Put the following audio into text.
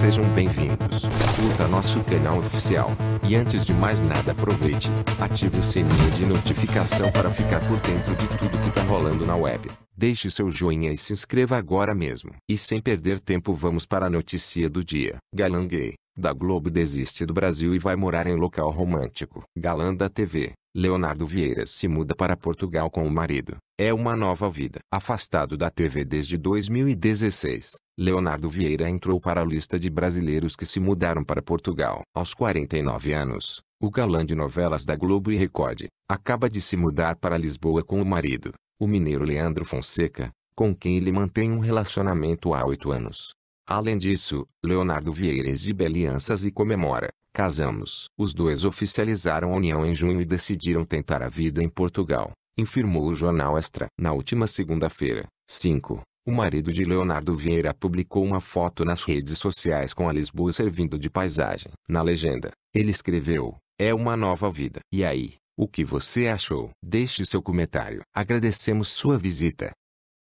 Sejam bem-vindos. Curta nosso canal oficial. E antes de mais nada, aproveite, ative o sininho de notificação para ficar por dentro de tudo que tá rolando na web. Deixe seu joinha e se inscreva agora mesmo. E sem perder tempo, vamos para a notícia do dia. Galanguei da Globo desiste do Brasil e vai morar em local romântico. Galanda TV, Leonardo Vieira se muda para Portugal com o marido. É uma nova vida. Afastado da TV desde 2016, Leonardo Vieira entrou para a lista de brasileiros que se mudaram para Portugal. Aos 49 anos, o galã de novelas da Globo e Record, acaba de se mudar para Lisboa com o marido, o mineiro Leandro Fonseca, com quem ele mantém um relacionamento há oito anos. Além disso, Leonardo Vieira exibe alianças e comemora. Casamos. Os dois oficializaram a união em junho e decidiram tentar a vida em Portugal, informou o jornal Extra. Na última segunda-feira, 5, o marido de Leonardo Vieira publicou uma foto nas redes sociais com a Lisboa servindo de paisagem. Na legenda, ele escreveu: É uma nova vida. E aí, o que você achou? Deixe seu comentário. Agradecemos sua visita.